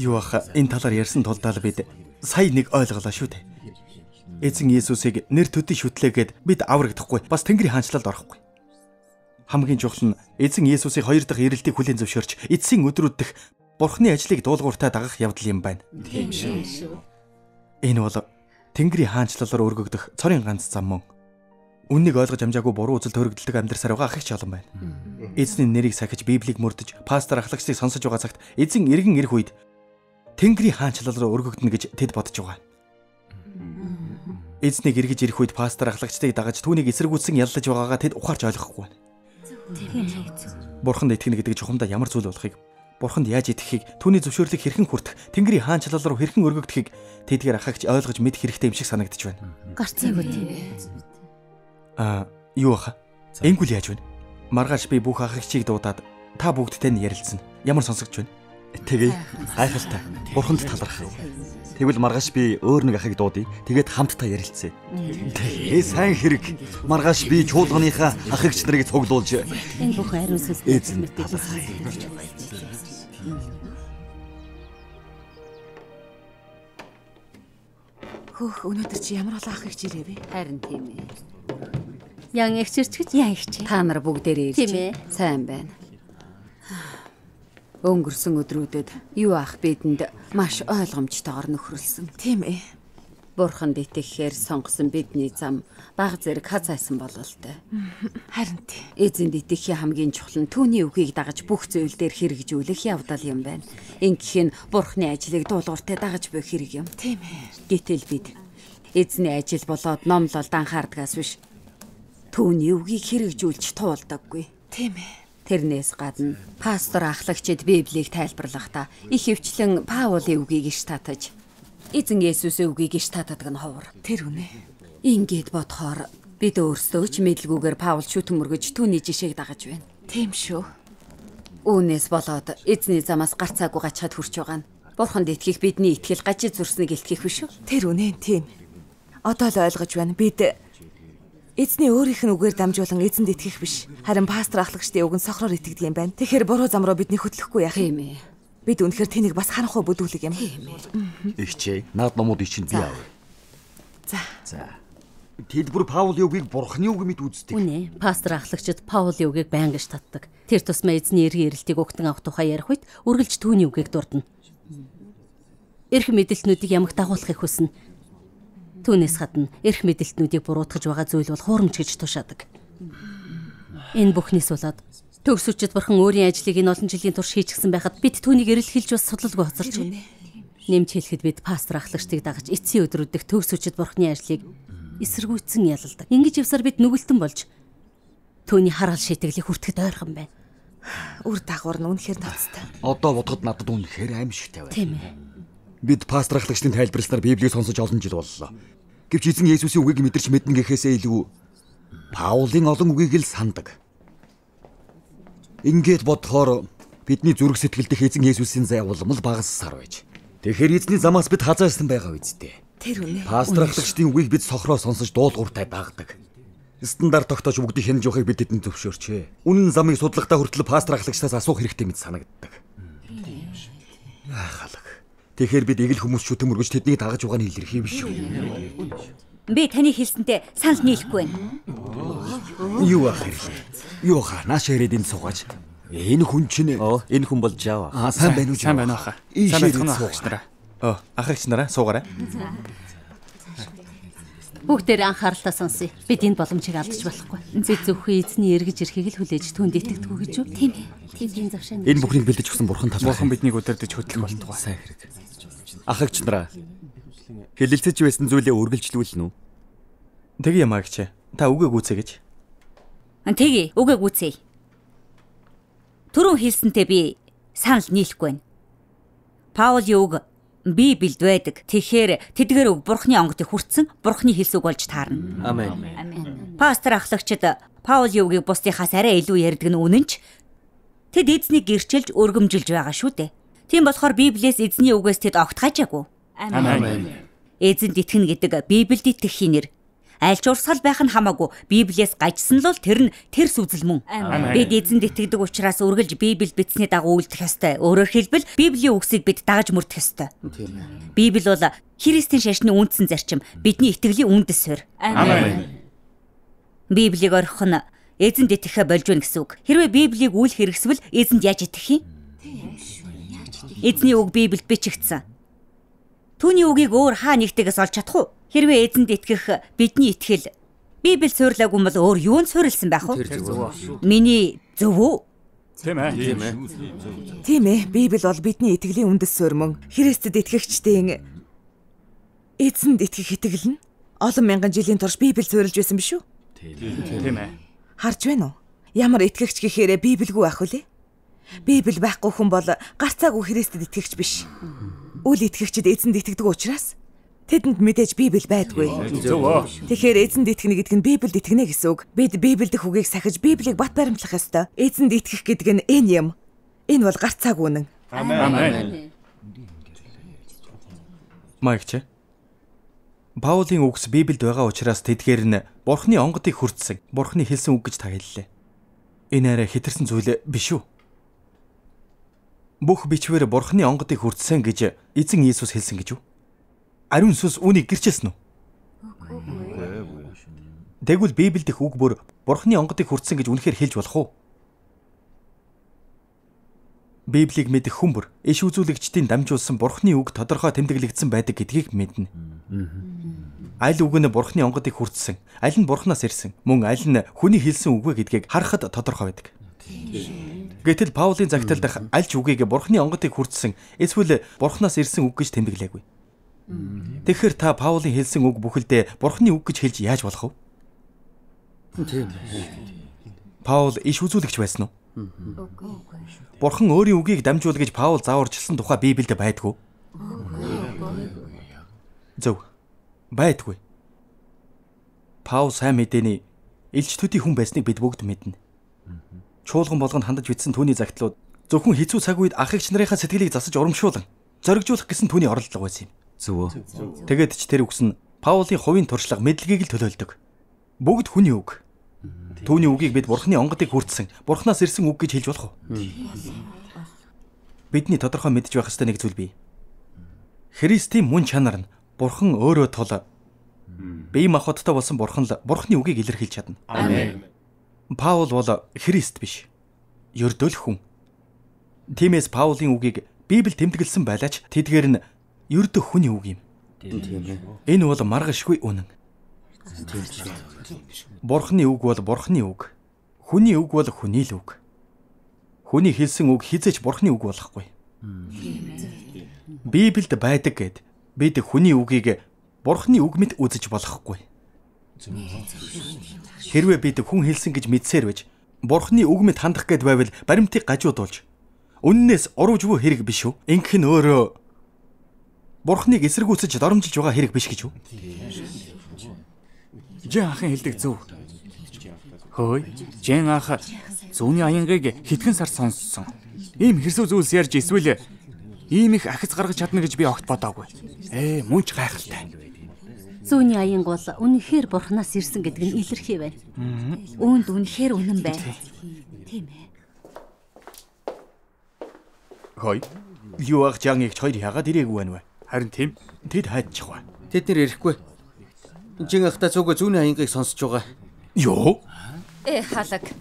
Юу ах энэ талаар ярьсан тулдаа л бид сая нэг ойлголоо шүү дээ. Эзэн Есүсийг нэр төдий шүтлээгээд бид аврагдахгүй бас Тэнгэрийн хаанчлалд орохгүй. Хамгийн чухал нь эзэн Есүсийн хоёр дахь ирэлтийг хүлээн зөвшөөрч эцсийн өдрүүд дэх Бурхны ажлыг дуулууртаа дагах явдал юм байна. Тийм шүү. Энэ бол Тэнгэрийн хаанчлал руу өргөгдөх цорын ганц зам мөн. Үннийг ойлгож амжаагүй буруу үзэл төрөгддөг амьдрсаар байгаа ах их чалан байна. Эзний нэрийг сахиж Библийг мөрдөж, пастор ахлагчдыг сонсож байгаа цагт эзэн иргэн ирэх үед Тэнгэрийн хаанчлал руу өргөгдөнө гэж тэд бодож байгаа. Эзнийг эргэж ирэх үед пастор ахлагчдыг дагаж түүнийг эсэргүүцсэн яллаж байгаагаа тэд ухаарч ойлгохгүй байна. Бурханд итгэнэ гэдэг чухамдаа ямар зүйл болохыг, Бурханд яаж итгэхийг, түүний зөвшөөрлийг хэрхэн хүртэх, Тэнгэрийн хаанчлал руу хэрхэн өргөгдөхийг тэдгээр ахагч ойлгож мэд хэрэгтэй юм шиг санагдаж байна. Гарцыг үү. Аа, юу баха? Энгүүл яаж байна? Маргааш би бүх ах чийг дуудаад та бүгдтэй нь ярилцсан. Ямар сонсогч байна? Тэгээ гайхалтай. Бурханд талархах. Тэгвэл маргааш би өөр нэг ахыг дуудъя. Тэгээд хамт та ярилцъя. Тэгээ сайн хэрэг. Маргааш би чуулганыхаа ахыгч нарыг цуглуулж энэ бүх ариун сүнс мэдээлэл хэлж байж. Хөөх өнөөдөр чи ямар олон ахыгч ирээ вэ? Харин тийм ээ. Ян эгч ирчихэж? Ян эгч. Та нар бүгдээрээ ирж. Тийм ээ. Сайн байна. Өнгөрсөн өдрүүдэд юу ах бидэнд маш ойлгомжтойгоор нөхрөлсөн. Тийм ээ. Бурханд итгэхээр сонгосон бидний зам баг зэрэг хазайсан бололтой. Харин тийм. Эзэнд итгэхийн хамгийн чухал нь түүний үгийг дагаж бүх зөвлөл дээр хэрэгжүүлэх явдал юм байна. Ингэхийн Бурханы ажлыг дуулууртай дагаж буй хэрэг юм. Тийм ээ. Гэтэл бид эзний ажил болоод номлолд анхаардгаас биш Төвний өвгийг хэрэгжүүлж туулдаггүй. Тийм ээ. Тэрнээс гадна пастор ахлагчид Библийг тайлбарлахдаа их хөвчлэн Паулын үгийг иш татаж Эзэн Есүсийн үгийг иш татдаг нь ховор. Тэр үнэ. Ингээд бодохоор бид өөрсдөө ч мэдлгүйгээр Паул шүт мөргөж түүний жишээг дагаж байна. Тийм шүү. Үүнээс болоод эзний замаас гарцаагүй гачаад хурж байгаа нь. Бурханд итгэх бидний итгэл гажи зүрснийг илтгэх биш үү? Тэр үнэн тийм. Одоо л ойлгож байна. Бид Эзний өөрийнх нь үгээр дамжуулан эзэнд итгэх биш. Харин пастор ахлагчдын үгэнд сохроор итгэдэг юм байна. Тэгэхээр буруу зам руу бидний хөтлөхгүй яах юм бэ? Бид үнэхээр тэнийг бас харанхуй бүдүүлэг юм. Ихчээ, наад намууд ичинд би аав. За. За. Тэдбэр Паул юугийг бурхны үг мэд үздэг. Үнэ. Пастор ахлагчид Паул юугийг байнгаж татдаг. Тэр тусмаа эзний эргэн эрэлтийг өгтөн авах тухай ярих үед үргэлж түүний үгийг дурдна. Ирэх мэдлэлтнүүдийг ямагт агуулахыг хүснэ. Түүнээс гадна эрх мэдэлтнүүдийг буруутгаж байгаа зүйл бол хуурамч гэж тушаадаг. Энэ бүхнээс болоод төгсөвчд бурхан өөрийн ажлыг энэ олон жилийн турш хийчихсэн байхад бид түүнийг эрэлхийлж бас судалгүй хоцорч байна. Нэмж хэлэхэд бид пастор ахлагчдыг дагаж эцсийн өдрүүддэх төгсөвчд бурханы ажлыг эсэргүүцэн ялалдаг. Ингэж явсаар бид нүгэлтэн болж түүний хараал шитгэлийг хүртгэд ойрхон байна. Үр дагавар нь үнэхээр ноцтой. Одоо бодоход надад үнэхээр аим шигтэй байна. Тийм ээ. Бид пастрахлагчдын тайлбарласнаар Библийг сонсож олон жил боллоо. Гэвч эзэн Есүсийн үгийг мэдэрч мэднэ гэхээсээ илүү Паулын олон үгийг л сандаг. Ингээд бодохоор бидний зүрх сэтгэл дэх эзэн Есүсийн зайвуулмал багассаар байж. Тэгэхэр эзний замаас бид хазаарсан байгаа үсттэй. Тэр үнэ. Пастрахлагчдын үгийг бид сохроо сонсож дуулууртай дагадаг. Стандарт тогтоож бүгдийн хянаж явахыг бид хэдэн зөвшөөрчээ. Үнэн замыг судлахтаа хүртэл пастрахлагчдаас асуух хэрэгтэй мэд санагддаг. Хаалга. Тэгэхээр бид эгэл хүмүүс шүү тэмүргэж тэднийг дагаж байгаа нь илэрхий биш үү? Би таны хэлсэнтэй санал нийлэхгүй байна. Юу ах ирлээ? Юу ха нааш ярээд энэ суугаж. Энэ хүн чинь оо энэ хүн бол жав. Аа сайн байна уу? Сайн байна аха. Сайн байна ах нараа. Оо ах их нараа суугаарай. Бүгдээр анхаарлаа сонсъё. Бид энэ боломжийг алдаж болохгүй. Зэт зөвхөн эзний эргэж ирэхийг л хүлээж түнд итгэдэггүй гэж үү? Тийм ээ. Тийм тийм завшаан. Энэ бүхнийг бэлдэж өгсөн бурхан талаас. Бурхан биднийг удирдах хөдлөх болтугай. Сайн хэрэг ахагч нараа хэлэлцэж байсан зүйлээ үргэлжлүүлнэ үү? Тэгье магч. Та үгээ гүцээ гэж. Тэгье, үгээ гүцээ. Төрөө хэлсэнтэй би санал нийлэхгүй байна. Паули үг би бэлд байдаг. Тэгэхээр тэдгээр үг бурхны онгодыг хүртсэн бурхны хэлсүг болж таарна. Амен. Пастор ахлагчид Паули үгийг бусдынхаас арай илүү ярьдаг нь үнэн ч тэд эзнийг гэрчилж өргөмжилж байгаа шүү дээ. Тийм болохоор Библиэс эзний үгээс тэд огт хажаагүй. Амен. Эзэнд итгэн гэдэг Библиэд итгэх хинэр аль ч урсгал байх нь хамаагүй Библиэс гажсан л тэр нь тэр сүзэл мөн. Бид эзэнд итгэдэг учраас үргэлж Библийг бичсний дагуу үйлдэх ёстой. Өөрөөр хэлбэл Библийн үгсийг бид дагаж мөрдөх ёстой. Библи бол Христийн шашны үндсэн зарчим, бидний итгэлийн үндэс суурь. Амен. Библийг орхих нь эзэнд итгэхэ болж гэнэ гэсэн үг. Хэрвээ Библийг үл хэрэгсвэл эзэнд яаж итгэх юм? Тийм. Эзний үг Библиэд бичигдсэн. Түүний үгийг өөр хаа нэгтээс олж чадах уу? Хэрвээ эзэнд итгэх бидний итгэл Библи суурилаагүй юм бол өөр юунд суурилсан байх вэ? Миний зөв үү? Тийм ээ. Тийм ээ. Тийм ээ. Библи бол бидний итгэлийн үндэс суурман. Христэд итгэгчдийн эзэнд итгэх итгэл нь олон мянган жилийн турш Библи суурилж байсан биш үү? Тийм ээ. Харж байна уу? Ямар итгэгч гэхээрээ Библгүй байх үлээ. Библ байхгүй хүн бол гарцаагүй Христэд итгэгч биш. Үл итгэгчд эзэнд итгэдэг учраас тэдэнд мэдээж Библ байдгүй. Тэгэхээр эзэнд итгэнэ гэдэг нь Библд итгэнэ гэсэн үг. Бид Библд их үгийг сахиж Библийг бат баримтлах ёстой. Эзэнд итгэх гэдэг нь энэ юм. Энэ бол гарцаагүй үнэн. Амен. Майкч. Паулийн үгс Библд байгаа учраас тэдгээр нь Бурхны онгодыг хүртсэн. Бурхны хэлсэн үг гэж та хэллээ. Энэ арай хитэрсэн зүйл биш үү? бүх бичвэр бурхны онгодыг хүртсэн гэж эзэн Иесус хэлсэн гэж үү? Ариун сүнс үүнийг гэрчилсэн үү? Тэгвэл Библиэд их үг бүр бурхны онгодыг хүртсэн гэж үнэхээр хэлж болох уу? Библийг мэдэх хүн бүр иш үзүүлэгчдийн дамжуулсан бурхны үг тодорхой тэмдэглэгдсэн байдаг гэдгийг мэднэ. Аль үг нь бурхны онгодыг хүртсэн, аль нь бурхнаас ирсэн, мөн аль нь хүний хэлсэн үг вэ гэдгийг харахад тодорхой байдаг. Тийм. Гэтэл Паулийн загтаал дах альж үгийг бурхны онгодыг хүртсэн эсвэл бурхнаас ирсэн үг гэж тэмдэглэегүй. Тэгэхээр та Паулийн хэлсэн үг бүхэлдээ бурхны үг гэж хэлж яаж болох вэ? Тийм. Паул иш үзүүлэгч байсан уу? Бурхан өөрийн үгийг дамжуул гэж Паул зааварчилсан тухай Библиэд байдгүй. Зөв. Байдгүй. Паул сайн мэдээний элч төдий хүн байсныг бид бүгд мэднэ чуулган болгонд хандаж бичсэн түүний загтлууд зөвхөн хэцүү цаг үед ах эгч нарынхаа сэтгэлийг засаж урамшуулан зоригжуулах гэсэн түүний орлого байсан юм. Зөвөө. Тэгээд ч тэр үгс нь Паулийн хувийн туршлага мэдлэгийг л төлөөлдөг. Бүгд хүний үг. Түүний үгийг бид Бурхны онгодыг хүртсэн, Бурхнаас ирсэн үг гэж хэлж болох уу? Бидний тодорхой мэдж байх ёстой нэг зүйл бий. Христийн мөн чанар нь Бурхан өөрөө тул бие махбодтой болсон Бурхан л Бурхны үгийг илэрхийлж чадна. Амен. Паул бол Христ биш. Ердөө л хүн. Тиймээс Паулийн үгийг Библи тэмдэглэсэн байлаач тэдгээр нь ердөө хүний үг юм. Энэ бол маргашгүй үнэн. Бурхны үг бол бурхны үг. Хүний үг бол хүний л үг. Хүний хэлсэн үг хизээч бурхны үг болохгүй. Библиэд байдаг гэд бид хүний үгийг бурхны үг мэд үзэж болохгүй. Хэрвээ бид хүн хэлсэн гэж мэдсээр байж бурхны үгмэд хандах гээд байвал баримтыг гажуудуулж үннээс урууж буй хэрэг биш үү? Ингэх нь өөрөө бурхныг эсэргүүцэж доромжилж байгаа хэрэг биш гэж үү? Жин ахын хэлдэг зөв. Хөөе, Жин ах зүүнний аянгийг хитгэн сар сонссон. Ийм хэрсүү зүйлс ярьж эсвэл ийм их ахиц гаргаж чадна гэж би огт бодоагүй. Ээ, мөн ч гайхалтай. Зүүнний аян бол үнэхээр бурхнаас ирсэн гэдэг нь илэрхий байна. Үүнд үнэхээр үнэн байна. Тийм ээ. Хой. Юу ах чанг их хоёр яагаад ирээгүй байна вэ? Харин тийм. Тэд хайчих ба. Тэд нэр ирэхгүй. Жин ахта цогөө зүүнний аянгийг сонсож байгаа. Йоо. Э халаг.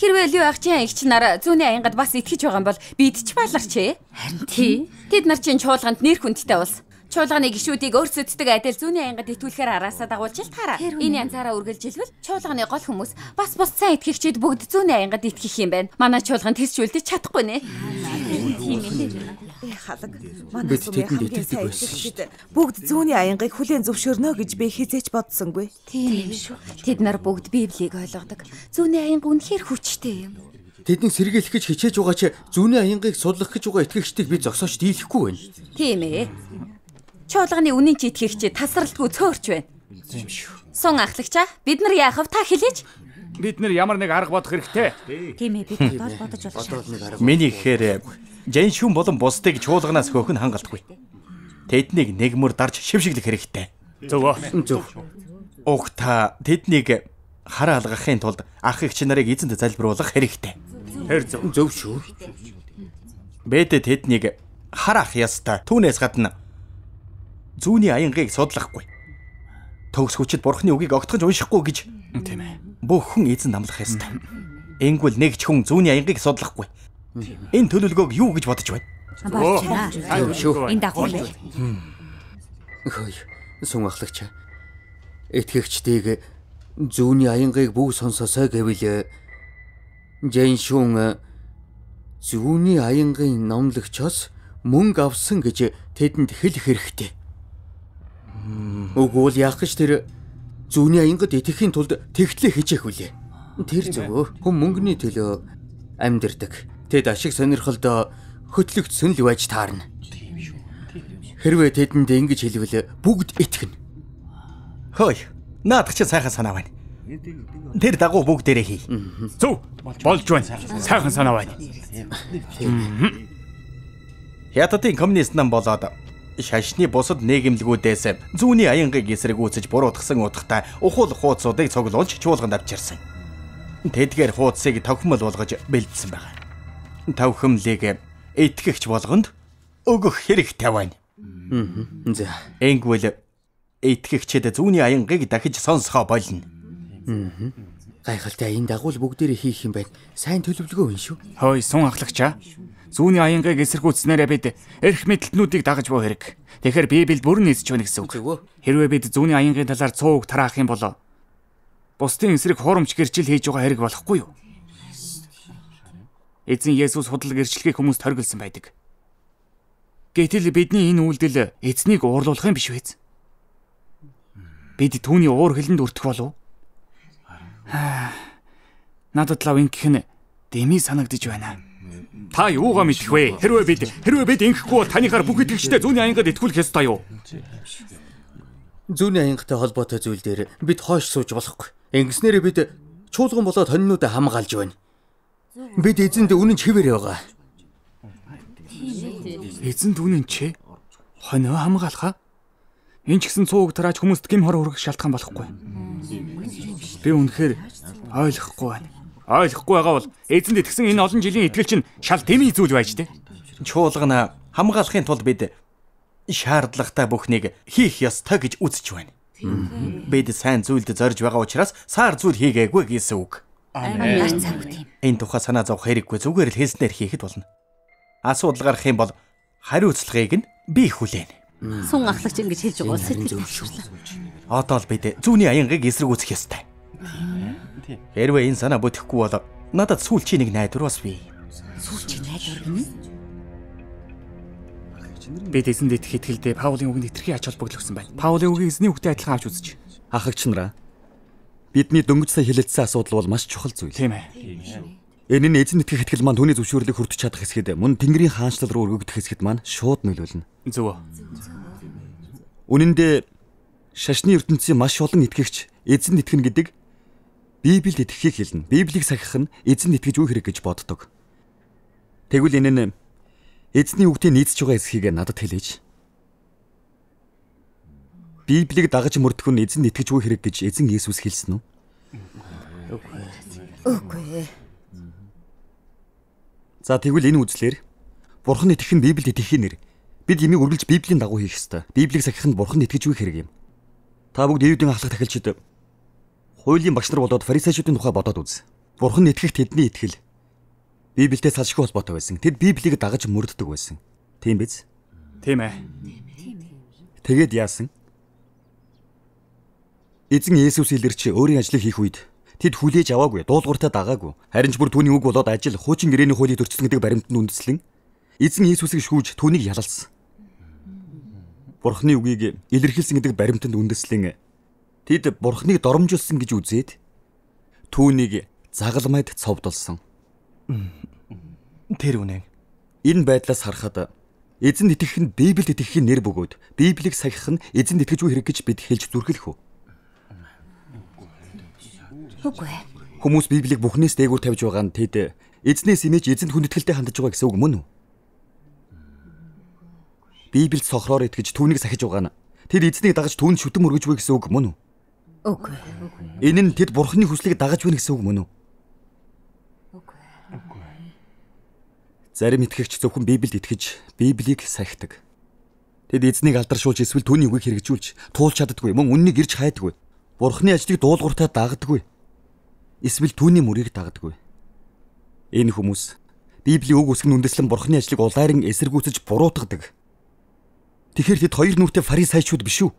Хэрвээ л юу ах чинь ихч нараа зүүнний аянгад бас итгэж байгаа юм бол бид ч баларч ээ. Харин тий. Тэд нар чинь чуулганд нэр хүндтэй улс. Чуулганы гişүүдийг өөрсөддөг адил зүүнийн аянгад итгүүлэхээр араасаа дагуулж л таараа. Энэ янзаараа үргэлжилвэл чуулганы гол хүмүүс бас бус сайн итгэгчид бүгд зүүнийн аянгад итгэх юм байна. Манай чуулган тэсчүүлдэж чадахгүй нэ. Тийм ээ халаг манай сумын итгэдэг байсан. Бүгд зүүнний аянгыг хүлээн зөвшөөрнө гэж би хизээч бодсонгүй. Тийм шүү. Тэд нар бүгд Библийг ойлгодог. Зүүнний аянг үнэхээр хүчтэй юм. Тэдний сэргийлэх гэж хичээж байгаа ч зүүнний аянгыг судлах гэж байгаа итгэгчдийг би зогсооч дийлэхгүй байна. Тийм ээ. Чи улганы үнийн чи итгэх чи тасралтгүй цөөрч байна. Сун ахлагчаа бид нар яах вэ та хэлээч. Бид нар ямар нэг арга бодох хэрэгтэй. Тийм ээ бид бодол бодож болох. Миний гэхээр э, Жаншүн болон бусдыг чуулганаас хөөх нь хангалтгүй. Тэднийг нэг мөр дарж шившиглэх хэрэгтэй. Зөвөө. Зөв. Уг та тэднийг хар алгахын тулд ах эгч нарыг эзэнт залбируулах хэрэгтэй. Тэр зөв зөв шүү. Бид тэднийг хар ах ястай түүнээс гадна зүүний аянгаыг судлахгүй. Төгс хүчит бурхны үгийг огтхож уншихгүй гэж. Тийм ээ. Бүх хүн эзэн намлах ёстой. Энгвэл нэг ч хүн зүүний аянгаыг судлахгүй. Энэ төлөвлөгөөг юу гэж бодож байна? Энд дагуу бай. Хөөе. Сүм ахлагч. Итгэгчдийг зүүний аянгаыг бүгд сонсосоо гэвэл Жэн шүүн зүүнний аянгийн номлогчоос мөнгө авсан гэж тэдэнд хэлэх хэрэгтэй. Үгүй л яах гэж тэр зүүнний аянгад итгэхийн тулд тэгтлээ хийжээх үлээ. Тэр зөвөө хүн мөнгөний төлөө амьдэрдэг. Тэд ашиг сонирхолд хөтлөгч сөнл байж таарна. Хэрвээ тэдэнд ингэж хэлвэл бүгд итгэнэ. Хөөе. Наадах чинь сайхан санаа байна. Тэр дагуу бүгдээрээ хий. Зөв. Болж байна. Сайхан санаа байна. Ятатын коммунист нам болоод шашны бусад нийгэмлгүүдээс зүүнний аянгаыг эсэргүүцэж буруутгсан утгатай ухуул хуудсуудыг цуглуулж чуулганд авчирсан. Тэдгээр хуудсыг тохимол болгож бэлдсэн байна. Тохимлыг итгэгч болгонд өгөх хэрэгтэй байна. За. Энгвэл итгэгчэд зүүнний аянгаыг дахиж сонсгоо болно. Гайхалтай энэ дагуул бүгдээрээ хийх юм байна. Сайн төлөвлөгөө өн шүү. Хөөе, сун ахлагчаа. Зүүнний аянгыг эсэргүүцснээрээ бид эрх мэдлтнүүдийг дагаж буу хэрэг. Тэгэхэр Библиэд бүрэн эзэж байна гэсэн үг. Хэрвээ бид зүүнний аянгийн талаар цууг тараах юм бол бусдын эсрэг хуурамч гэрчил хийж байгаа хэрэг болохгүй юу? Эзэн Есүс худал гэрчлэгийг хүмүүст хоригдсан байдаг. Гэтэл бидний энэ үйлдэл эзнийг уурлуулах юм биш үү? Бид түүний уур хилэнд өртөх болов уу? Надад лав ингэх нь дэми санагдж байна. Та юугаа мэдэх вэ? Хэрвээ бид хэрвээ бид ингэхгүй бол танихаар бүх итгэгчдээ зүүнний аянгад итгүүлэх ёстой юу? Зүүнний аянгатай холбоотой зүйл дээр бид хойш сууж болохгүй. Ингэснээр бид чуулган болоод хоньнуудаа хамгаалж байна. Бид эзэнд үнэн чивэр байгаа. Эзэнд үнэн чи хонио хамгаалхаа. Энд ч гэсэн цууг тарааж хүмүүст гим хор хүрэх шалтгаан болохгүй. Би үнэхээр ойлгохгүй байна. Ойлгохгүй байгаа бол эзэнд итгэсэн энэ олон жилийн итгэл чинь шал тэмий зүйл байж тээ. Чуулгана хамгаалахын тулд бид шаардлагатай бүхнийг хийх ёстой гэж үзэж байна. Бид сайн зүйлд зорж байгаа учраас саар зүйл хийгээгүй гэсэн үг. Амар цаг тийм. Энэ тухай санаа зовх хэрэггүй зүгээр л хэлснээр хийхэд болно. Асуудал гарах юм бол хариуцлагыг нь би хүлээнэ. Сун ахлагч ингэж хэлж байгаа улс сэтгэл. Одоо л бид зүүнний аянгийг эсрэг үүсэх ёстой. Тийм. Хэрвээ энэ санаа бүтэхгүй бол надад сүүл чи нэг найдвар бас бий. Сүүл чи найдвар нь? Бид эзэнд итгэх итгэлдээ Паулийн үгэнд итгэхийн ач холбогдол өгсөн байна. Паулийн үгийг эзний үгтэй адилхан авч үзэж. Ахагч нараа. Бидний дөнгөж сая хэлэлцсэн асуудал бол маш чухал зүйл. Тийм ээ. Энэ нь эзэн итгэх итгэл маань түүний зөвшөөрлийг хүртэж чадах хэсгэд мөн Тэнгэрийн хаанчлал руу өргөгдөх хэсгэд маань шууд нөлөөлнө. Зөв. Үнэн дээр шашны ертөнцийн маш олон итгэгч эзэнд итгэнэ гэдэг Библиэд итгэхийг хэлнэ. Библийг сахих нь эзэнд итгэж үе хэрэг гэж боддог. Тэгвэл энэ нь эзний үгдийн нийцж байгаа хэсгийг надад хэлээч. Библийг дагаж мөрдөх нь эзэнд итгэж үе хэрэг гэж эзэн Иесус хэлсэн үү? Үгүй. За тэгвэл энэ үзлэр Бурхан итгэх нь Библиэд итгэхийн нэр. Бид ямиг үргэлж Библийн дагуу хийх ёстой. Библийг сахих нь Бурханд итгэж үе хэрэг юм. Та бүгд Иудын ахлах тахилчид хуулийн багш нар болоод фарисеучдын тухай бодоод үз. Бурхан итгэх тэдний итгэл. Библиэтэй салшгүй холбоотой байсан. Тэд Библийг дагаж мөрддөг байсан. Тийм биз? Тийм ээ. Тэгэд яасан? Эзэн Есүс илэрч өөрийн ажлыг хийх үед тэд хүлээж аваагүй, дуулууртаа дагаагүй. Харин ч бүр түүний үг болоод ажил хуучин гэрээний хуулийг зөрчсөн гэдэг баримтанд үндэслэн эзэн Есүсийг шүүж түүнийг ялалсан. Бурхны үгийг илэрхийлсэн гэдэг баримтанд үндэслэн Тэд бурхныг доромжилсан гэж үзээд түүнийг загалмайд цовдлсон. Тэр үнэн. Энэ байдлаас харахад эзэн итгэх нь Библиэд итгэх нь нэр бөгөөд Библийг сахих нь эзэн итгэж үе хэрэг гэж бид хэлж зүрхлэх үү? Үгүй ээ. Хүмүүс Библийг бүхнээс дээгүүр тавьж байгаа нь тэд эзнээс имиж эзэнд хүндэтгэлтэй хандаж байгаа гэсэн үг мөн үү? Библийг сохроор итгэж түүнийг сахиж байгаа нь тэд эзнийг дагаж түүнд шүтэн мөргөж буй гэсэн үг мөн үү? Үгүй. Энэ нь тэд бурхны хүслийг дагаж байна гэсэн үг мөн үү? Үгүй. Зарим итгэгч зөвхөн Библид итгэж, Библийг сахидаг. Тэд эзнийг алдаршуулж эсвэл түүний үгийг хэрэгжүүлж туулж чаддгүй, мөн үннийг ирж хайдаггүй. Бурхны ажлыг дуулууртай дагдаггүй. Эсвэл түүний мөрийг дагдаггүй. Энэ хүмүүс Библийн үг үсгэн үндэслэн бурхны ажлыг улайран эсэргүүцэж буруутгадаг. Тэгэхэр тэд хоёр нүртэй фарисеучуд биш үү?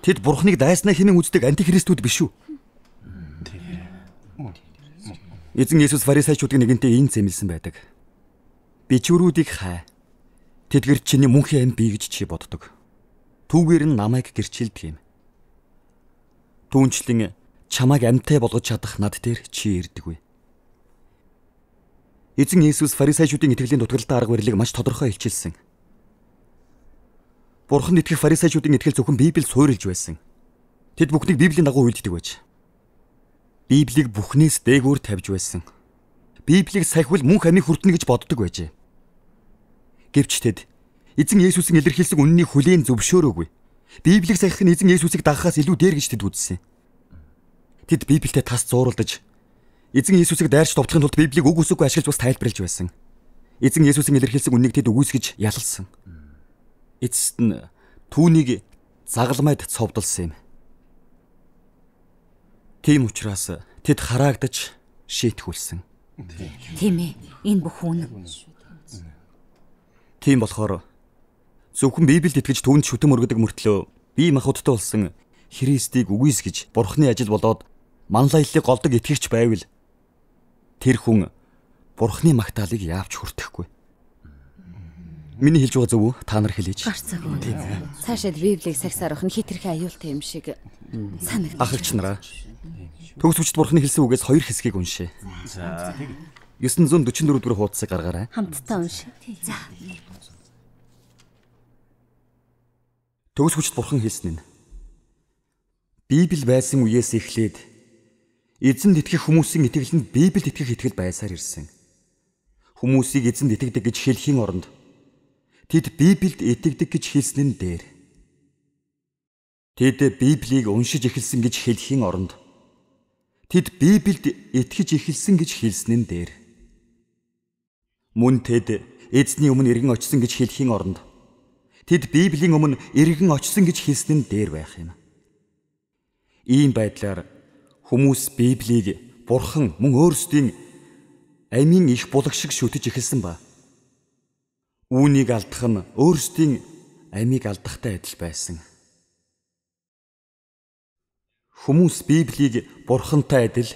Тэд бурхныг дайснаа хинэн үздэг антихристүүд биш үү? Эзэн Есүс фарисеучуудын нэгэнтэй ийм зэмлсэн байдаг. Бичвэрүүдийг хай. Тэдгэр чиний мөнхийн ам бий гэж чи боддог. Түүгээр нь намайг гэрчилдэг юм. Түүнчлэн чамайг амьтай болгож чадах над дээр чи ирдэггүй. Эзэн Есүс фарисеучуудын итгэлийн дутгалтын арга барилыг маш тодорхой илчилсэн. Бурханд итгэх фарисеучуудын итгэл зөвхөн Библийг суурилж байсан. Тэд бүхнийг Библийн дагуу үйлддэг байж. Библийг бүхнээс дээгүүр тавьж байсан. Библийг сахивал мөнх амийг хүртнэ гэж боддог байжээ. Гэвч тэд эзэн Есүсийн илэрхийлсэн үннийг хүлээн зөвшөөрөөгүй. Библийг сахих нь эзэн Есүсийг дагахаас илүү дээр гэж тэд үзсэн. Тэд Библиэтэй тас зууралдаж эзэн Есүсийг дайрч товтлохын тулд Библийг үг үсэггүй ашиглаж бас тайлбарлаж байсан. Эзэн Есүсийн илэрхийлсэн үннийг тэд үгүйсгэж ялалсан. Mm -hmm эцэст нь түүнийг загалмайд цовдлсон юм. Тийм учраас тэд хараагдаж шийтгүүлсэн. Тийм ээ, энэ бүх үнэн. Тийм болохоор зөвхөн Библиэд итгэж түүнд шүтэм өргөдөг мөртлөө бие махбодтой болсон Христийг үгүйс гэж Бурхны ажил болоод манлайллыг голдог итгэгч байвал тэр хүн Бурхны магтаалыг яавч хүртэхгүй. Миний хэлж байгаа зөв үү? Та нар хэлээч. Гарцаг үү. Цаашаа Библийг сагсаар охин хитрхи аюултай юм шиг санагд. Ахагч нараа. Төгсвчд бурхны хэлсэн үгээс хоёр хэсгийг уншээ. За тийм. 944 дэх хуудасыг гаргаарай. Хамтдаа уншээ. За. Төгсвчд бурхан хэлсэн нь. Библи байсан үеэс эхлээд эзэнд итгэх хүмүүсийн итгэлэнд Библид итгэх итгэл байсаар ирсэн. Хүмүүсийг эзэнд итгэдэг гэж хэлхийн оронд тэд Библийг итгэдэг гэж хэлсэн нь дээр. Тэд Библийг уншиж эхэлсэн гэж хэлхийн оронд тэд Библийг итгэж эхэлсэн гэж хэлсэн нь дээр. Мөн тэд эзний өмнө иргэн очсон гэж хэлхийн оронд тэд Библийн өмнө иргэн очсон гэж хэлсэн нь дээр байх юм. Ийм байдлаар хүмүүс Библийг бурхан мөн өөрсдийн амийн их булаг шиг шүтэж эхэлсэн ба Үүнийг алдах нь өөрсдийн амийг алдахтай адил байсан. Хүмүүс Библийг бурхантай адил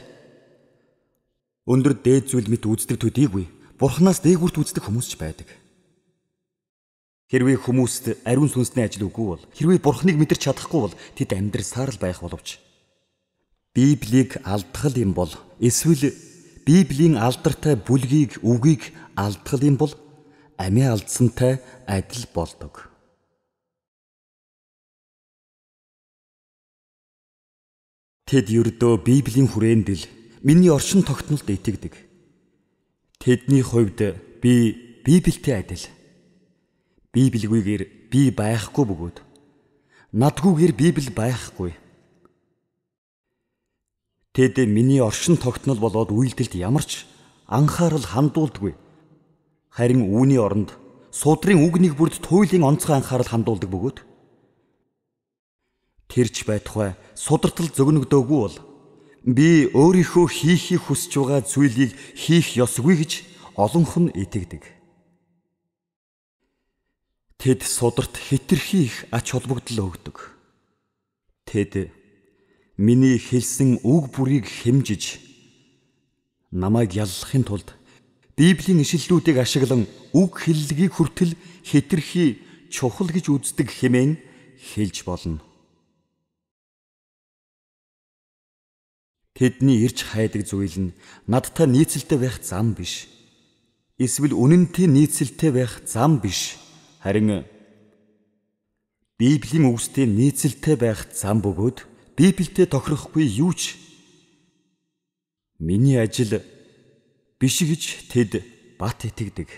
өндөр дээд зүйл мэт үздэг төдийгүй бурхнаас дээгүүрт үздэг хүмүүс ч байдаг. Хэрвээ хүмүүст ариун сүнсний ажил үгүй бол хэрвээ бурхныг мэдэрч чадахгүй бол тэд амьдрсаар л байх боловч Библийг алдах юм бол эсвэл Библийн алдартай бүлгийг үгийг алдах юм бол амиа алдсантай адил болдог. Тэд ердөө Библийн хүрээнд л миний оршин тогтнолд итгэдэг. Тэдний хувьд би Библтэй адил. Библгүйгээр би байхгүй бөгөөд надгүйгээр Библи байхгүй. Тэд миний оршин тогтнол болоод үйлдэлд ямар ч анхаарал хандуулдаггүй. Харин үүний оронд судрын үгнийг бүрд туйлын онцгой анхаарал хандуулдаг бөгөөд тэрч байтугай судартал зөгнөгдөөгүй бол би өөрийнхөө хийхийг хүсэж байгаа зүйлийг хийх ёсгүй гэж олонх нь итгэдэг. Тэд сударт хитрхи их ач холбогдол өгдөг. Тэд миний хэлсэн үг бүрийг хэмжиж намайг яллахын тулд Библийн ишлэлүүдийг ашиглан үг хэллэгийг хүртэл хэтэрхий чухал гэж үздэг хэмээн хэлж болно. Тэдний ирж хайдаг зүйл нь надтай нийцэлтэй байх зам биш. Эсвэл үнэнтэй нийцэлтэй байх зам биш. Харин Библийн үгстэй нийцэлтэй байх зам бөгөөд Библиэд тохирохгүй юу ч миний ажил биш гэж тэд бат итгэдэг.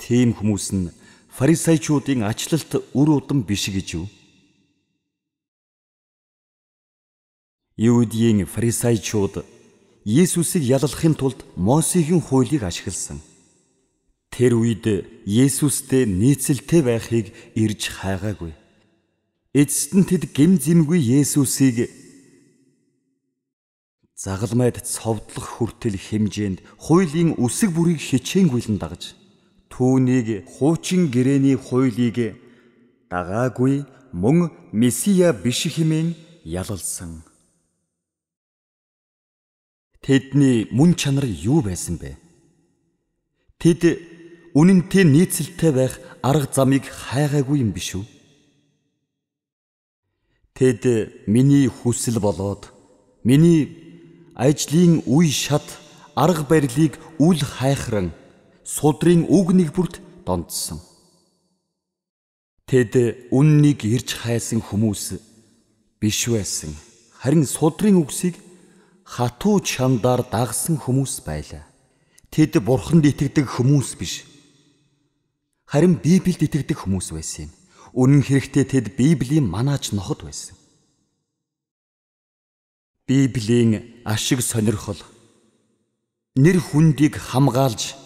Тийм хүмүүс нь фарисеучуудын ачлалт үр удам биш гэж юу? Юудийн фарисеучууд Есүсийг яллахын тулд Мосегийн хуулийг ашигласан. Тэр үед Есүстэй нийцэлтэй байхыг ирж хайгаагүй. Эцэст нь тэд гим зэмгүй Есүсийг загалмайд цовдлох хүртэл хэмжээнд хуулийн үсэг бүрийг хичээнгүйлэн дагаж түүнийг хуучин гэрээний хуулийг дагаагүй мөн месиа биш хэмээн ялалсан. Тэдний мөн чанар юу байсан бэ? Тэд үнэнтэй нийцэлтэй байх арга замыг хайгаагүй юм биш үү? Тэд миний хүсэл болоод миний ажлын үе шат арга барилыг үл хайхран судрын үг нэг бүрт донцсон. Тэд үннийг ирж хайсан хүмүүс биш байсан. Харин судрын үгсийг хатуу чамдаар дагсан хүмүүс байлаа. Тэд бурханд итгэдэг хүмүүс биш. Харин Библиэд итгэдэг хүмүүс байсан юм. Үнэн хэрэгтээ тэд Библийн манаач ноход байсан. Библийн ашиг сонирхол нэр хүндийг хамгаалж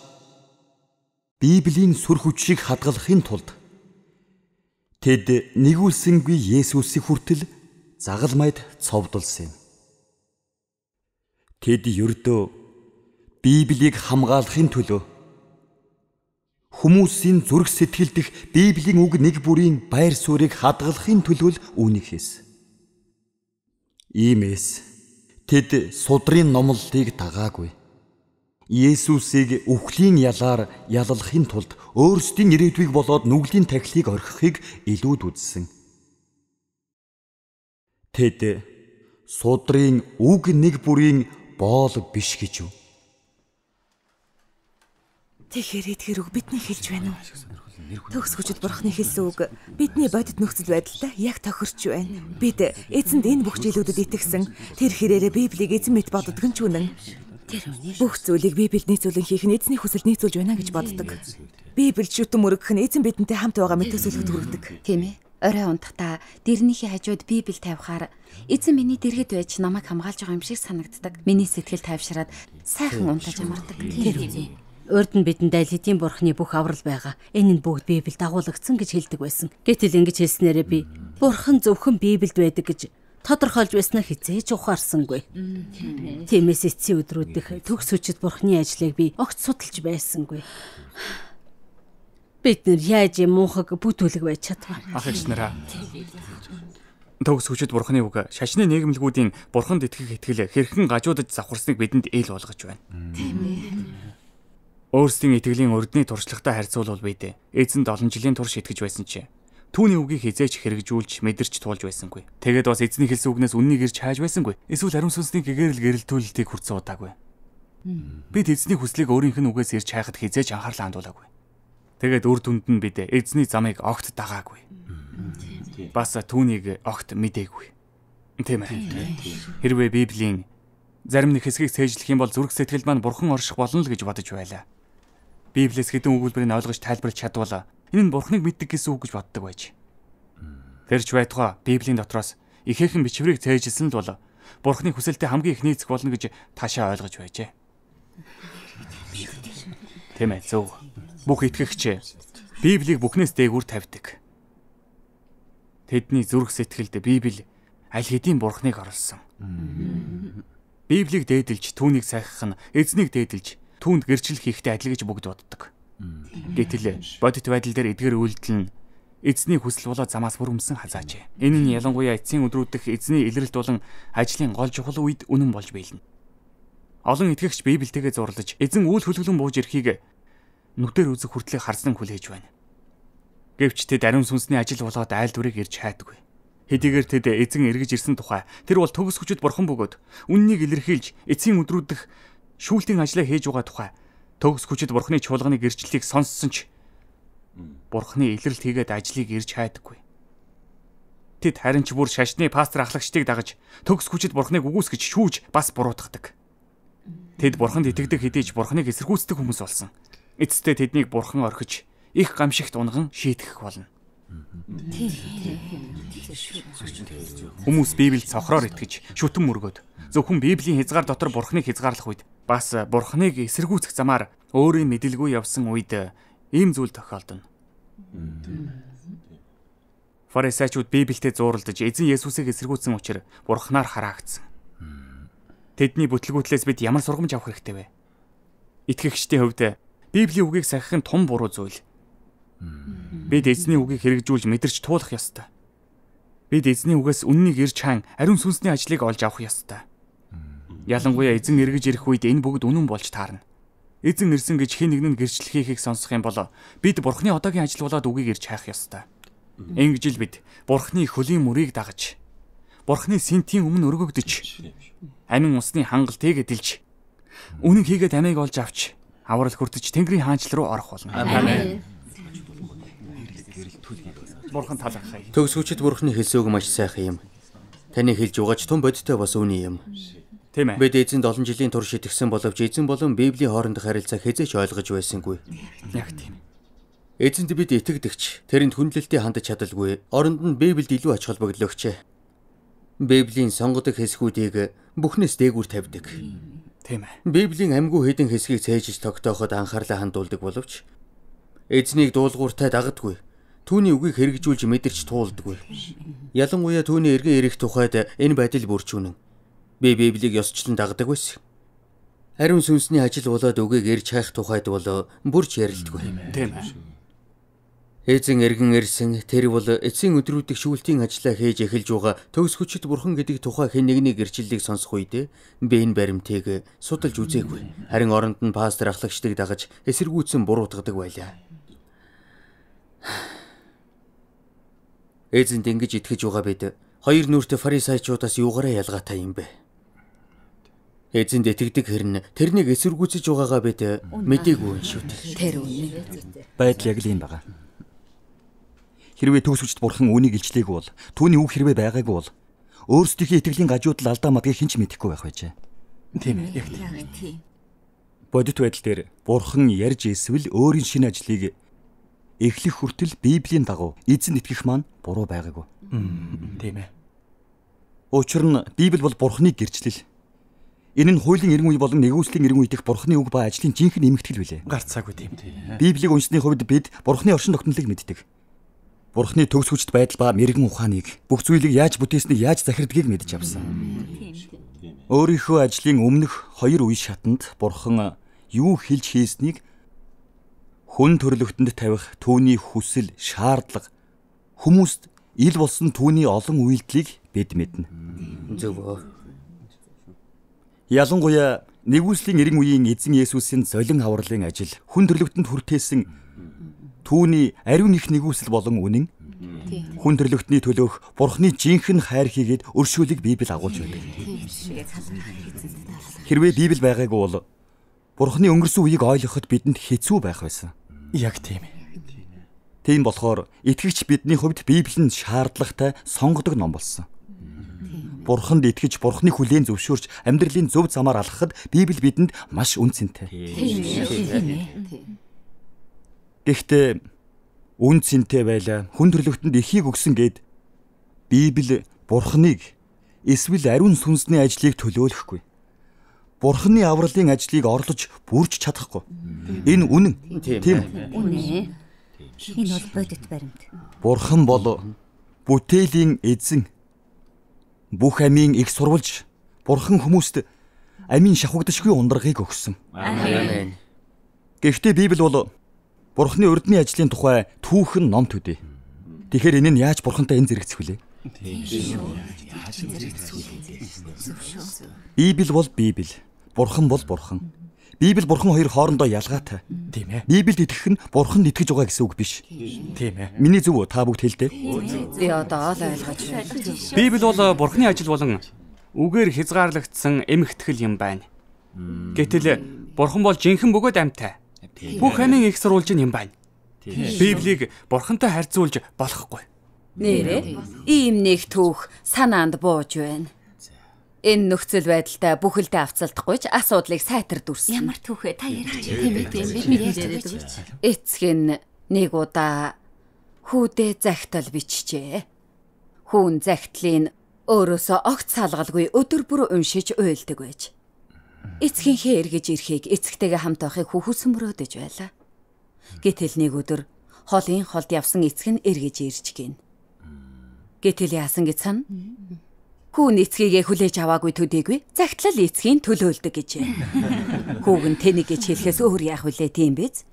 Библийн сүр хүчийг хадгалахын тулд тэд нэгүүлсэнгүй Есүсийг хүртэл загалмайд цовдулсан юм. Тэд ердөө Библийг хамгаалахын төлөө хүмүүсийн зүрх сэтгэл дэх Библийн үг нэг бүрийн байр суурийг хадгалахын төлөө л үүнийг хийсэн. Иймээс Тэд судрын номлолыг дагаагүй. Есүсийг өвхлийн ялаар яллахын тулд өөрсдийн ирээдүйг болоод нүглийн тахилыг орхихыг илүүд үзсэн. Тэд судрын үг нэг бүрийн боол биш гэж юу? Тэгэхээр эдгээр үг бидний хэлж байна уу? Төгс хүчит бурхны хэлсэн үг бидний бодит нөхцөл байдлаа яг тохирч байна. Бид эзэнд энэ бүх жилүүдэд итгэсэн тэр хэрээрээ Библийг эзэн мэт боддог нь ч үнэн. Бүх зүйлийг Библиэд нийцүүлэн хийх нь эзний хүсэл нийцүүлж байна гэж боддог. Библи шүтэн мөрөгөх нь эзэн бидэнтэй хамт байгаа мэтгэлсөлд хүргэдэг. Тийм ээ. Орой унтахта дэрнийхээ хажууд Библи тавихаар эзэн миний дэргэд байж намайг хамгаалж байгаа юм шиг санагддаг. Миний сэтгэл тайвшираад сайхан унтаж амардаг. Тэр үнэ. Урд нь бидэндээ л эдийн бурхны бүх аврал байгаа. Энэ нь бүгд Библиэд дагуулагдсан гэж хэлдэг байсан. Гэтэл ингэж хэлснээрээ би бурхан зөвхөн Библиэд байдаг гэж тодорхойлж байснаа хизээж ухаарсангүй. Тиймээс эцсийн өдрүүдх төгс хүчит бурхны ажлыг би огт судалж байсангүй. Бид нэр яаж юм муухаг бүтүүлэг байж чадваа. Ах эгч нараа. Төгс хүчит бурхны үг шашны нийгэмлгүүдийн бурханд итгэх итгэл хэрхэн гажуудаж завхарсныг бидэнд ээл болгож байна. Тийм ээ. Өөрсдийн итгэлийн өрдний туршлагатай харьцуулбал бид эзэнд олон жилийн турш итгэж байсан ч түүний үгийг хизээч хэрэгжүүлж мэдэрч туулж байсангүй. Тэгээд бас эзний хэлсэн үгнээс үннийг ирж хааж байсангүй. Эсвэл ариун сүнсний гэгэрэл гэрэлтүүлэлтийг хүртсэн удаагүй. Бид эзний хүслийг өөрийнх нь үгээс ирж хайхад хизээч анхаарлаа хандуулаагүй. Тэгээд үр дүнд нь бид эзний замыг огт дагаагүй. Бас түүнийг огт мэдээгүй. Тийм ээ. Хэрвээ Библийн зарим нэг хэсгийг цээжлэх юм бол зүрх сэтгэл маань бурхан орших болно л гэж бодож байлаа. Библиэс хэдэн өгүүлбэрийг ойлгож тайлбарлаж чадвал энэ нь Бурхныг мэддэг гэсэн үг гэж боддог байж. Тэр ч байтугай Библийн дотроос ихээхэн бичвэрийг цээжилсэн л бол Бурхны хүсэлтэд хамгийн ихний эцэг болно гэж таашаа ойлгож байжээ. Тэ мэ зөв. Бүх итгэгч Библийг бүхнээс дээгүүр тавьдаг. Тэдний зүрх сэтгэлд Библи аль хэдийн Бурхныг оролсон. Библийг дээдэлж түүнийг сахих нь эзнийг дээдэлж түүнд гэрчил хийхдээ адил гэж бүгд боддог. Гэтэл бодит байдал дээр эдгээр үйлдэл нь эзний хүсэл болоод замаас бүр өмсөн хазаач. Энэ нь ялангуяа эцсийн өдрүүдх эзний илрэлт болон ажлын гол чухал үед үнэн болж биелнэ. Олон итгэгч Библиэтэйгээ зурлаж эзэн үйл хөдлөлөн бууж ирэхийг нүдээр үзэх хүртлэх харсан хүлээж байна. Гэвч тэд ариун сүнсний ажил болоод айл дүрийг ирж хайдаггүй. Хэдийгээр тэд эзэн эргэж ирсэн тухай тэр бол төгс хүчит бурхан бөгөөд үннийг илэрхийлж эцсийн өдрүүдх шүүлтийн ажлаа хийж байгаа тухай төгс хүчит бурхны чуулганы гэрчлэлийг сонссон ч бурхны илрэлт хийгээд ажлыг ирж хайдаггүй. Тэд харин ч бүр шашны пастор ахлагчдыг дагаж төгс хүчит бурхныг үгүйсгэж шүүж бас буруутгадаг. Тэд бурханд итгэдэг хэдий ч бурхныг эсэргүүцдэг хүмүүс болсон. Эцэстээ тэднийг бурхан орхиж их гамшигт унган шийтгэх болно. Хүмүүс Библийг цохроор итгэж шүтэн мөргөд зөвхөн Библийн хязгаар дотор бурхныг хязгаарлах үед бас бурхныг эсэргүүцэх замаар өөрийн мэдлгүй явсан үед ийм зүйл тохиолдоно. Фарисеучуд Библиэд зууралдаж эзэн Есүсийг эсэргүүцсэн учраас бурхнаар хараагдсан. Тэдний бүтлгүүтлээс бид ямар сургамж авах хэрэгтэй вэ? Итгэгчдийн хувьд Библийн үгийг сахих нь том буруу зүйл. Бид эзний үгийг хэрэгжүүлж мэдэрч туулах ёстой. Бид эзний үгээс үннийг ирж хаан ариун сүнсний ажлыг олж авах ёстой. Ялангуяа эзэн эргэж ирэх үед энэ бүгд үнэн болж таарна. Эзэн ирсэн гэж хэн нэгэн гэрчлэхийг сонсох юм бол бид бурхны одоогийн ажил болоод үгийг ирж хайх ёстой. Ингэж л бид бурхны хөлийн мөрийг дагаж бурхны сэнтийн өмнө өргөгдөж амин усны хангалтыг эдэлж үнэн хийгээд амийг олж авч аврал хүртэж Тэнгэрийн хаанчл руу орох болно. Амен. Бурхан талархай. Төгсгөчд бурхны хэлсөөг маш сайхан юм. Таны хэлж угааж тун бодтой бас үний юм. Тийм ээ. Бид эзэнд олон жилийн турш итгэсэн боловч эзэн болон Библийн хоорондох харилцаа хязээч ойлгож байсангүй. Яг тийм. Эзэнд бид итгэдэгч, тэрэнд хүндлэлтийг хандаж чадалгүй. Оронд нь Библиэд илүү ач холбогдлогч. Библийн сонгодог хэсгүүдийг бүхнээс дээгүүр тавьдаг. Тийм ээ. Библийн амгүй хэдэн хэсгийг цээжж тогтооход анхаарлаа хандуулдаг боловч эзнийг дуулууртай дагадгүй. Түүний үгийг хэрэгжүүлж мэдэрч туулдаггүй. Ялангуяа түүний эргэн ирэх тухайд энэ байдал бүрчүүнэн. Би Библийг ёсчлон дагдаг байсан. Харин сүнсний ажил болоод үгийг ирж хайх тухайд бол бүрч ярилдгүй. Тийм ээ. Эзэн эргэн ирсэн тэр бол эцсийн өдрүүдэг шүүлтийн ажлаа хийж эхэлж байгаа төгс хүчит бурхан гэдэг тухай хэн нэгний гэрчлэлийг сонсох үед би энэ баримтыг судалж үзээгүй. Харин оронд нь пастор ахлагчдыг дагаж эсэргүүцэн буруутгадаг байлаа. Эзэнд ингэж итгэж байгаа бид хоёр нүрт фарисеучудаас юугаараа ялгаатай юм бэ? Эзэнд итгэдэг хэрнэ тэрнийг эсэргүүцэж байгаагаа бид э, мэдээгүй шүү дээ. Тэр үнэ. Байдал яг л юм байгаа. Хэрвээ төгсөгчд бурхан үнийг илчлээгүй бол түүний үг хэрвээ байгаагүй бол өөрсдийнхээ итгэлийн гажуудал алдаа мадгийг хэн ч мэдэхгүй байх байжээ. Тийм ээ. Яг тийм. Бодит байдал дээр бурхан ярьж эсвэл өөрийн шинэ ажлыг эхлэх хүртэл Библийн дагуу эзэн итгэх маань буруу байгаагүй. Тийм ээ. Учир нь Библи бол бурханы гэрчлэл Энэ нь хуулийн эргэн үе болон нэгүслийн эргэн үедх бурхны үг ба ажлын жинхэнэ нэмэгтгэл билээ. Гарцаагүй тийм. Библийг уншсны хувьд бид бурхны оршин тогтнолыг мэддэг. Бурхны төгс хүчт байдал ба мэрэгэн ухааныг бүх зүйлийг яаж бүтээснийг яаж захирдгийг мэдж авсан. Өөрийнхөө ажлын өмнөх хоёр үе шатанд бурхан юу хэлж хийснийг хүн төрлөختөнд тавих түүний хүсэл, шаардлага хүмүүст ил болсон түүний олон үйлдэлийг бид мэднэ. Зөв. Ялангуяа нэгүслийн 90 үеийн эзэн Есүсийн золин авралын ажил хүн төрлөختөнд хүртээсэн түүний ариун их нэгүсэл болон үнэн хүн төрлөختний төлөөх бурхны жинхэнэ хайр хийгээд өршөөлийг Библи агуулж байдаг. Хэрвээ Библи байгаагүй бол бурхны өнгөрсөн үеийг ойлгоход бидэнд хэцүү байх байсан. Яг тийм. Тийм болохоор итгэгч бидний хувьд Библи нь шаардлагатай сонгодог ном болсон. Бурханд итгэж Бурханы хүлээн зөвшөөрч амьдралын зөв замаар алхахад Библи бидэнд маш үнцэнтэй. Гэхдээ үнцэнтэй байлаа. Хүн төрлөختөнд эхийг өгсөн гэд Библи Бурханыг эсвэл ариун сүнсний ажлыг төлөөлөхгүй. Бурханы авралын ажлыг орлож бүрж чадахгүй. Энэ үнэн. Тийм. Үнэн. Энэ бол бодит баримт. Бурхан бол бүтээлийн эзэн бүх амийн их сурвалж бурхан хүмүүст амийн шахагдашгүй ундрагыг өгсөн. Аамен. Гэхдээ Библи бол Бурхны урдны ажлын тухай түүхэн ном төдий. Тэгэхээр энэ нь яаж Бурхантай энэ зэрэгцэх вүлээ? Библи бол Библи. Бурхан бол Бурхан. Библи бурхан хоёр хоорондоо ялгаатай. Тийм ээ. Библид итгэх нь бурхан итгэж байгаа гэсэн үг биш. Тийм ээ. Миний зөв та бүгд хэлдэ. Би одоо оол ойлгож байна. Библи бол э, бурханы ажил болон үгээр хязгаарлагдсан эмгтгэл юм байна. Гэтэл э, бурхан бол жинхэнэ бөгөөд амьтай. Бүх амийн их сурулж юм байна. Библийг бурхантай харьцуулж болохгүй. Нэрээ ийм нэг түүх санаанд бууж байна. Энэ нөхцөл байдалтай бүхэлдээ авцалдахгүй ч асуудлыг сайтар дүрсэн. Ямар түүхэ та ярьж байгаа юм бэ? Би ярьж байгаа. Эцэг нь нэг удаа хүүдээ захтал бичжээ. Хүүн захтлыг өөрөөсөө огт салгалгүй өдөр бүр уншиж уйлдаг байж. Эцгийнхээ эргэж ирэхийг эцэгтэйгээ хамт байхыг хүүхүс мөрөөдөж байлаа. Гэтэл нэг өдөр холын холд явсан эцэг нь эргэж ирж гин. Гэтэл яасан гэж сана? Хүү нэцгийгээ хүлээж аваагүй төдийгүй загтлал эцгийн төлөөлдөг гэжээ. Хүүг нь тэнийг гэж хэлэхээс өөр яах вүлээ тийм биз?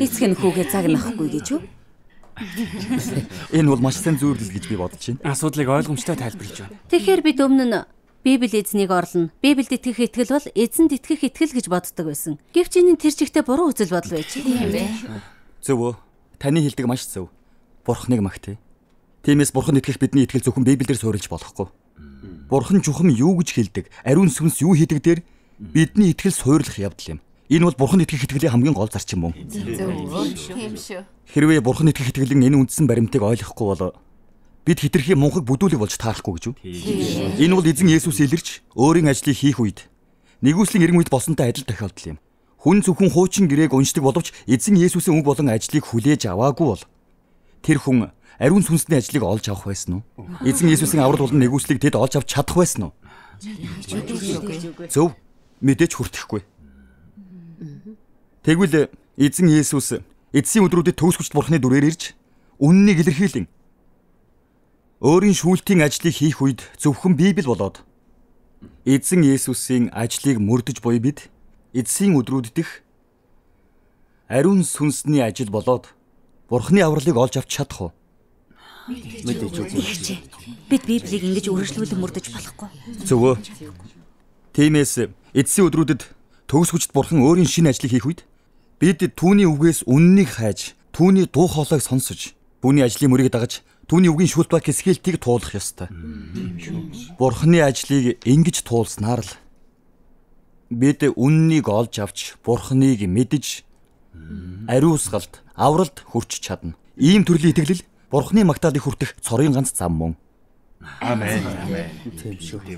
Эцэг нь хүүгээ загнахгүй гэж үү? Энэ бол маш сайн зөвлөл гэж би бодож байна. Асуудлыг ойлгомжтой тайлбарлаж байна. Тэгэхээр бид өмнө нь Библи эзнийг орлоно. Библид итгэх итгэл бол эзэнд итгэх итгэл гэж боддог байсан. Гэвч энэ тэр чигтээ буруу үзэл бодол байж. Тийм ээ. Зөв үү? Таны хэлдэг маш зөв. Бурхныг магтъя. Тиймээс бурхан итгэх бидний итгэл зөвхөн Библиэр суурилж болохгүй. Бурхан чухам юу гэж хэлдэг, ариун сүнс юу хийдэг дээр бидний итгэл суурилах явдал юм. Энэ бол бурхан итгэх итгэлийн хамгийн гол зарчим мөн. Хэрвээ бурхан итгэх итгэлийн энэ үндсэн баримтыг ойлгохгүй бол бид хитрхи мунхаг бүдүүлэг болж таарахгүй гэж үү? Энэ бол эзэн Есүс илэрч өөрийн ажлыг хийх үед нэгүслийн эрен үед болсонтой адил тохиолдол юм. Хүн зөвхөн хуучин гэрээг уншдаг боловч эзэн Есүсийн үг болон ажлыг хүлээж аваагүй бол тэр хүн ариун сүнсний ажлыг олж авах байсан уу? Эзэн Иесусийн аврал болон нэгүслийг тэд олж авч чадах байсан уу? Зөв мэдээч хүртэхгүй. Тэгвэл эзэн Иесус эцсийн өдрүүдэд төгсгөчд бурхны дүрээр ирж үннийг илэрхийлэн өөрийн шүүлтийн ажлыг хийх үед зөвхөн Библи болоод эзэн Иесусийн ажлыг мөрдөж буй бид эцсийн өдрүүд дэх ариун сүнсний ажил болоод бурхны авралыг олж авч чадах уу? мэдээж үгүй. Бид Библийг ингэж үргэлжлүүлэн мөрдөж болохгүй. Зөвөө. Тиймээс эцсийн өдрүүдэд төгс хүчит бурхан өөрийн шинэ ажлыг хийх үед бид түүний үгээс үннийг хайж, түүний дуу хоолойг сонсож, түүний ажлын мөрийг дагаж, түүний үгийн шүлт ба хэсгээлтийг туулах ёстой. Бурханы ажлыг ингэж туулснаар л бид үннийг олж авч, бурханыг мэдж, ариусгалт, авралт хүрч чадна. Ийм төрлийн итгэл Бурхны магтаалыг хүртэх цорын ганц зам мөн. Амен. Тийм шүү.